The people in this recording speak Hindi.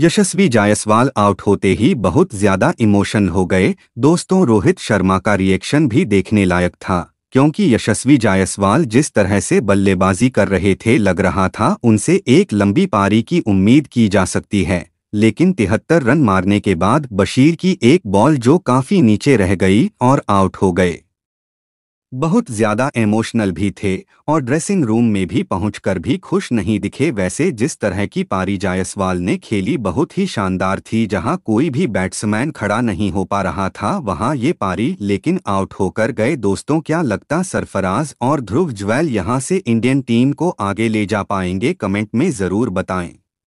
यशस्वी जायसवाल आउट होते ही बहुत ज्यादा इमोशन हो गए दोस्तों रोहित शर्मा का रिएक्शन भी देखने लायक था क्योंकि यशस्वी जायसवाल जिस तरह से बल्लेबाजी कर रहे थे लग रहा था उनसे एक लंबी पारी की उम्मीद की जा सकती है लेकिन तिहत्तर रन मारने के बाद बशीर की एक बॉल जो काफी नीचे रह गई और आउट हो गए बहुत ज्यादा इमोशनल भी थे और ड्रेसिंग रूम में भी पहुंचकर भी खुश नहीं दिखे वैसे जिस तरह की पारी जायसवाल ने खेली बहुत ही शानदार थी जहां कोई भी बैट्समैन खड़ा नहीं हो पा रहा था वहां ये पारी लेकिन आउट होकर गए दोस्तों क्या लगता सरफराज और ध्रुव ज्वेल यहां से इंडियन टीम को आगे ले जा पाएंगे कमेंट में ज़रूर बताएं